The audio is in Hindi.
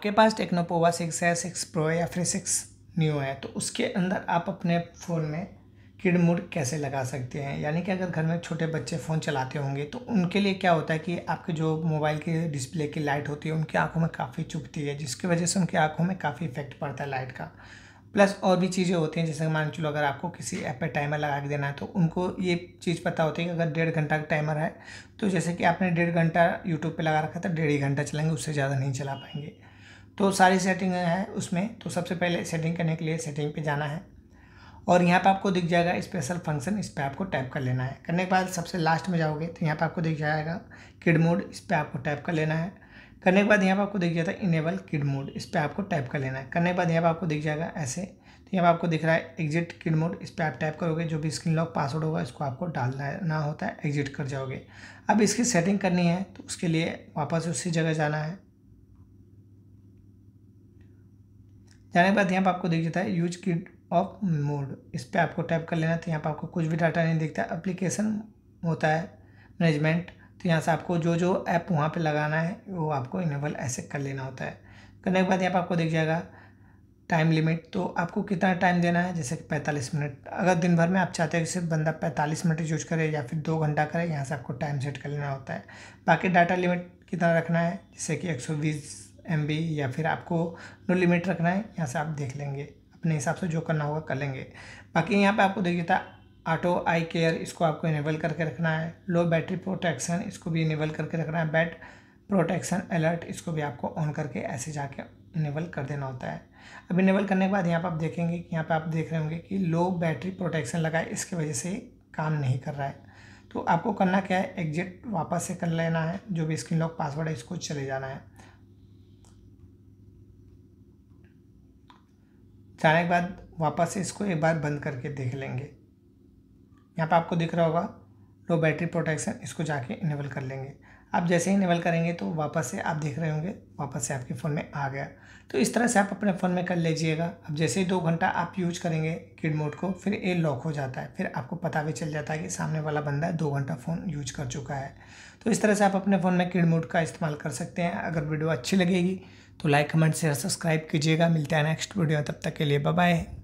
आपके पास टेक्नोपोवा सिक्स है सिक्स प्रो या फिर सिक्स न्यू है तो उसके अंदर आप अपने फ़ोन में किड मोड कैसे लगा सकते हैं यानी कि अगर घर में छोटे बच्चे फ़ोन चलाते होंगे तो उनके लिए क्या होता है कि आपके जो मोबाइल के डिस्प्ले की लाइट होती है उनकी आंखों में काफ़ी चुभती है जिसकी वजह से उनकी आंखों में काफ़ी इफेक्ट पड़ता है लाइट का प्लस और भी चीज़ें होती हैं जैसे मान चलो अगर आपको किसी ऐप पर टाइमर लगा के देना है तो उनको ये चीज़ पता होती है कि अगर डेढ़ घंटा का टाइमर है तो जैसे कि आपने डेढ़ घंटा यूट्यूब पर लगा रखा था डेढ़ ही घंटा चलेंगे उससे ज़्यादा नहीं चला पाएंगे तो सारी सेटिंग है उसमें तो सबसे पहले सेटिंग करने के लिए सेटिंग पे जाना है और यहाँ पर आपको दिख जाएगा स्पेशल फंक्शन इस पर आपको टैप कर लेना है करने के बाद सबसे लास्ट में जाओगे तो यहाँ पर आपको दिख जाएगा किड मोड इस पर आपको टैप कर लेना है करने के बाद यहाँ पर आपको दिख जाता है इनेबल किड मोड इस पर आपको टाइप कर लेना है करने के बाद यहाँ पर आपको दिख जाएगा ऐसे तो यहाँ पर आपको दिख रहा है एग्जिट किड मोड इस पर आप टाइप करोगे जो भी स्क्रीन लॉक पासवर्ड होगा इसको आपको डालना होता है एग्जिट कर जाओगे अब इसकी सेटिंग करनी है तो उसके लिए वापस उसी जगह जाना है जाने के बाद यहाँ पर आपको देख जाता है यूज किट ऑफ मोड इस पर आपको टाइप कर लेना तो यहाँ पर आपको कुछ भी डाटा नहीं दिखता अप्लीकेशन होता है मैनेजमेंट तो यहाँ से आपको जो जो ऐप वहाँ पे लगाना है वो आपको इनेबल ऐसे कर लेना होता है करने के बाद यहाँ पर आपको दिख जाएगा टाइम लिमिट तो आपको कितना टाइम देना है जैसे कि पैंतालीस मिनट अगर दिन भर में आप चाहते हैं कि सिर्फ बंदा पैंतालीस मिनट यूज करे या फिर दो घंटा करे यहाँ से आपको टाइम सेट कर लेना होता है बाकी डाटा लिमिट कितना रखना है जैसे कि एक सौ बीस एम या फिर आपको नो लिमिट रखना है यहाँ से आप देख लेंगे अपने हिसाब से जो करना होगा कर लेंगे बाकी यहाँ पे आपको देखिए था ऑटो आई केयर इसको आपको इनेबल करके रखना है लो बैटरी प्रोटेक्शन इसको भी इनेबल करके रखना है बैट प्रोटेक्शन अलर्ट इसको भी आपको ऑन करके ऐसे जाके इनेबल कर देना होता है अब इनेबल करने के बाद यहाँ पर आप देखेंगे कि यहाँ पर आप देख रहे होंगे कि लो बैटरी प्रोटेक्शन लगा है इसकी वजह से काम नहीं कर रहा है तो आपको करना क्या है एग्जिट वापस से कर लेना है जो भी स्क्रीन लॉक पासवर्ड है इसको चले जाना है चलाने के बाद वापस से इसको एक बार बंद करके देख लेंगे यहाँ पर आपको दिख रहा होगा लो बैटरी प्रोटेक्शन इसको जाके इनेबल कर लेंगे आप जैसे ही इनेबल करेंगे तो वापस से आप देख रहे होंगे वापस से आपके फ़ोन में आ गया तो इस तरह से आप अपने फ़ोन में कर लीजिएगा अब जैसे ही दो घंटा आप यूज करेंगे किड मोड को फिर ये लॉक हो जाता है फिर आपको पता भी चल जाता है कि सामने वाला बंदा दो घंटा फ़ोन यूज कर चुका है तो इस तरह से आप अपने फ़ोन में किड मोड का इस्तेमाल कर सकते हैं अगर वीडियो अच्छी लगेगी तो लाइक कमेंट शेयर सब्सक्राइब कीजिएगा मिलता है नेक्स्ट वीडियो तब तक के लिए बाय